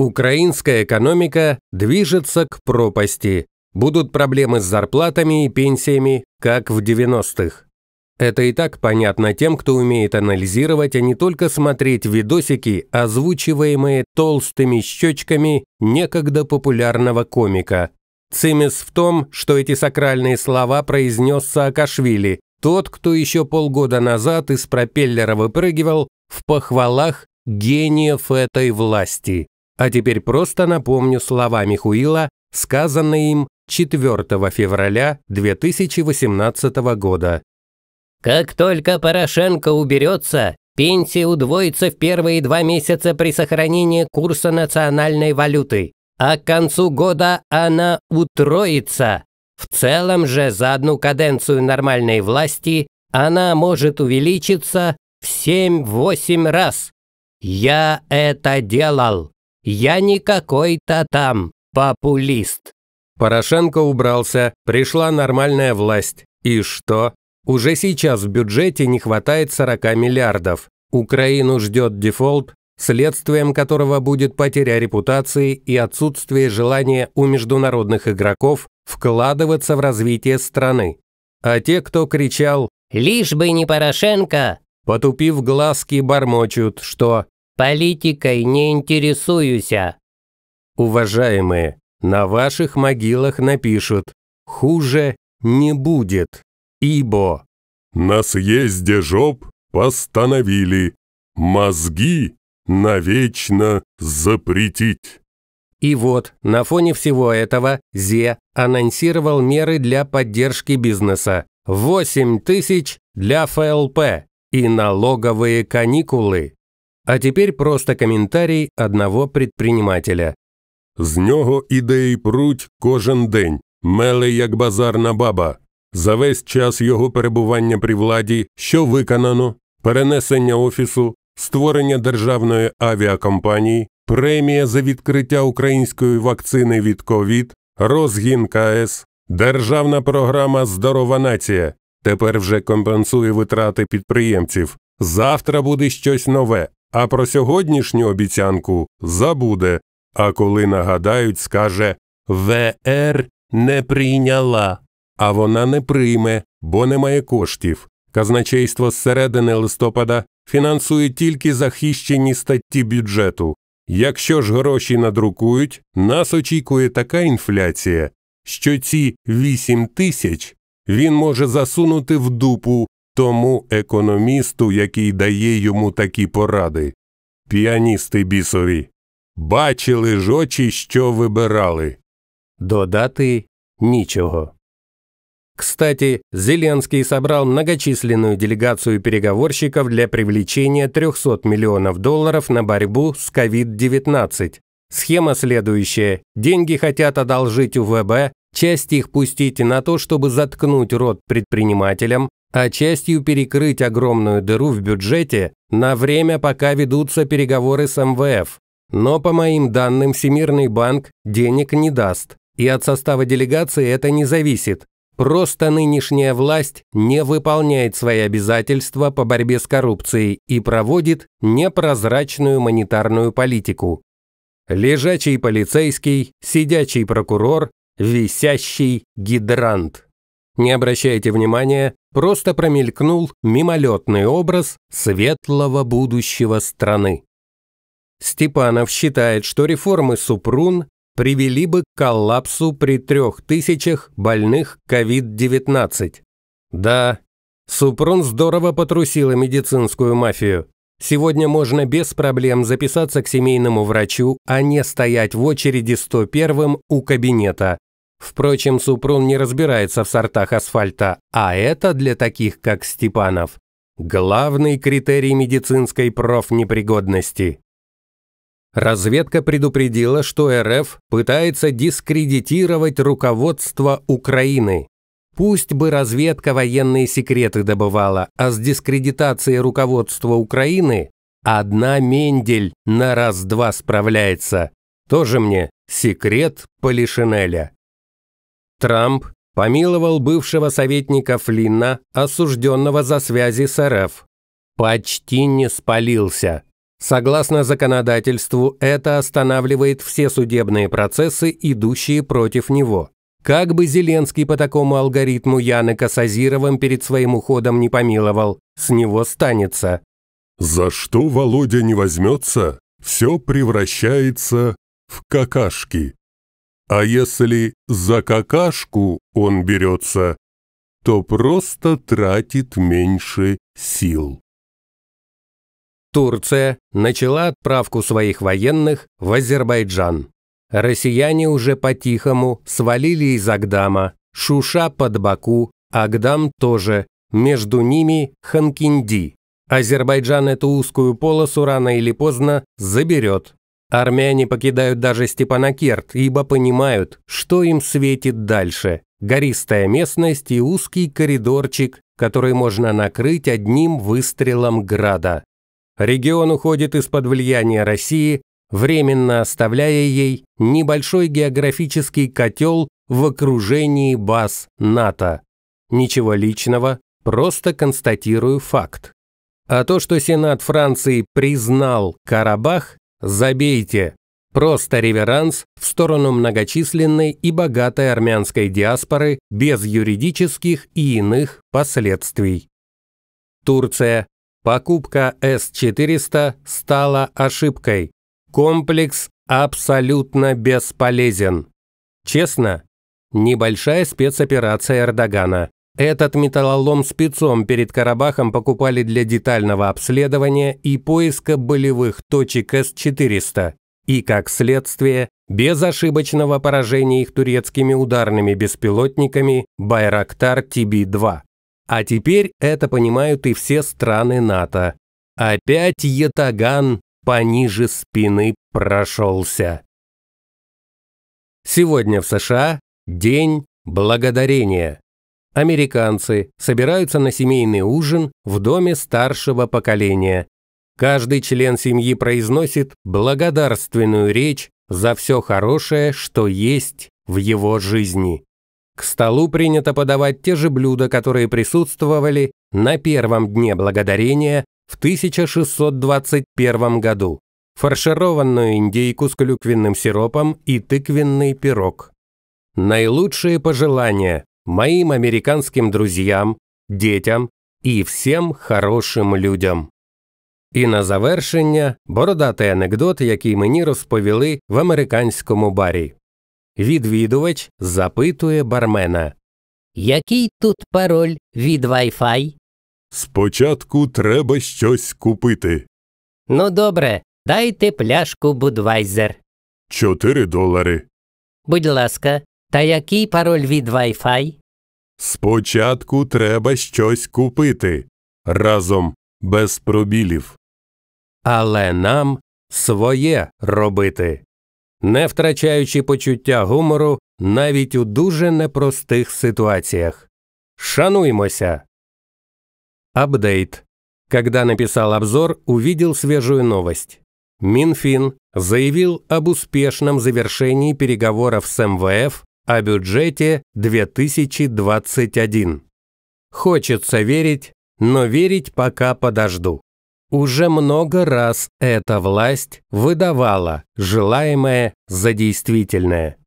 Украинская экономика движется к пропасти. Будут проблемы с зарплатами и пенсиями, как в 90-х. Это и так понятно тем, кто умеет анализировать, а не только смотреть видосики, озвучиваемые толстыми щечками некогда популярного комика. Цимис в том, что эти сакральные слова произнес Саакашвили, тот, кто еще полгода назад из пропеллера выпрыгивал в похвалах гениев этой власти. А теперь просто напомню слова Михуила, сказанные им 4 февраля 2018 года. «Как только Порошенко уберется, пенсия удвоится в первые два месяца при сохранении курса национальной валюты, а к концу года она утроится. В целом же за одну каденцию нормальной власти она может увеличиться в 7-8 раз. Я это делал. Я не какой-то там популист. Порошенко убрался, пришла нормальная власть. И что? Уже сейчас в бюджете не хватает 40 миллиардов. Украину ждет дефолт, следствием которого будет потеря репутации и отсутствие желания у международных игроков вкладываться в развитие страны. А те, кто кричал «Лишь бы не Порошенко!», потупив глазки, бормочут, что Политикой не интересуюсь. Уважаемые, на ваших могилах напишут «Хуже не будет, ибо...» На съезде жоп постановили «Мозги навечно запретить». И вот, на фоне всего этого, Зе анонсировал меры для поддержки бизнеса. 8 тысяч для ФЛП и налоговые каникулы. А теперь просто коментарій одного предпринимателя. З нього ідеї пруть кожен день, меле як базарна баба. За весь час його перебування при владі, що виконано, перенесення офісу, створення державної авіакомпанії, премія за відкриття української вакцини від ковід, розгін КС, державна програма Здорова нація тепер вже компенсує витрати підприємців. Завтра буде щось нове а про сьогоднішню обіцянку забуде, а коли нагадають, скаже ВР не прийняла, а вона не прийме, бо немає коштів. Казначейство з середини листопада фінансує тільки захищені статті бюджету. Якщо ж гроші надрукують, нас очікує така інфляція, що ці 8 тисяч він може засунути в дупу тому економісту, який дає йому такі поради. Піаністи бісові. Бачили ж очі, що вибирали. Додати ничего. Кстати, Зеленский собрал многочисленную делегацию переговорщиков для привлечения 300 миллионов долларов на борьбу с COVID-19. Схема следующая. Деньги хотят одолжить у ВБ, часть их пустить на то, чтобы заткнуть рот предпринимателям, а частью перекрыть огромную дыру в бюджете на время, пока ведутся переговоры с МВФ. Но, по моим данным, Всемирный банк денег не даст, и от состава делегации это не зависит. Просто нынешняя власть не выполняет свои обязательства по борьбе с коррупцией и проводит непрозрачную монетарную политику. Лежачий полицейский, сидячий прокурор, висящий гидрант. Не обращайте внимания, просто промелькнул мимолетный образ светлого будущего страны. Степанов считает, что реформы Супрун привели бы к коллапсу при трех тысячах больных COVID-19. Да, Супрун здорово потрусила медицинскую мафию. Сегодня можно без проблем записаться к семейному врачу, а не стоять в очереди 101-м у кабинета. Впрочем, Супрун не разбирается в сортах асфальта, а это для таких, как Степанов, главный критерий медицинской профнепригодности. Разведка предупредила, что РФ пытается дискредитировать руководство Украины. Пусть бы разведка военные секреты добывала, а с дискредитацией руководства Украины одна Мендель на раз-два справляется. Тоже мне секрет Полишинеля. Трамп помиловал бывшего советника Флинна, осужденного за связи с РФ. Почти не спалился. Согласно законодательству, это останавливает все судебные процессы, идущие против него. Как бы Зеленский по такому алгоритму Яныка Сазировым перед своим уходом не помиловал, с него станется. За что Володя не возьмется, все превращается в какашки. А если за какашку он берется, то просто тратит меньше сил. Турция начала отправку своих военных в Азербайджан. Россияне уже по-тихому свалили из Агдама, Шуша под Баку, Агдам тоже, между ними Ханкинди. Азербайджан эту узкую полосу рано или поздно заберет. Армяне покидают даже Степанакерт, ибо понимают, что им светит дальше. Гористая местность и узкий коридорчик, который можно накрыть одним выстрелом града. Регион уходит из-под влияния России, временно оставляя ей небольшой географический котел в окружении баз НАТО. Ничего личного, просто констатирую факт. А то, что Сенат Франции признал Карабах, Забейте! Просто реверанс в сторону многочисленной и богатой армянской диаспоры без юридических и иных последствий. Турция. Покупка С-400 стала ошибкой. Комплекс абсолютно бесполезен. Честно, небольшая спецоперация Эрдогана. Этот металлолом спецом перед Карабахом покупали для детального обследования и поиска болевых точек С-400 и, как следствие, безошибочного поражения их турецкими ударными беспилотниками Байрактар ТБ-2. А теперь это понимают и все страны НАТО. Опять Ятаган пониже спины прошелся. Сегодня в США День Благодарения. Американцы собираются на семейный ужин в доме старшего поколения. Каждый член семьи произносит благодарственную речь за все хорошее, что есть в его жизни. К столу принято подавать те же блюда, которые присутствовали на первом дне благодарения в 1621 году. Фаршированную индейку с клюквенным сиропом и тыквенный пирог. Наилучшие пожелания моим американским друзьям, детям і всім хорошим людям. І на завершення бородатий анекдот, який мені розповіли в американському барі. Відвідувач запитує бармена Який тут пароль від Wi-Fi? Спочатку треба щось купити. Ну, добре, дайте пляшку Будвайзер. Чотири долари. Будь ласка, та який пароль від Wi-Fi? Спочатку треба щось купити разом без пробілів. Але нам своє робити, не втрачаючи почуття гумору навіть у дуже непростих ситуаціях. Шануймося. Апдейт. Когда написал обзор, увидел свежую новость. Минфин заявил об успешном завершении переговоров с МВФ о бюджете 2021. Хочется верить, но верить пока подожду. Уже много раз эта власть выдавала желаемое за действительное.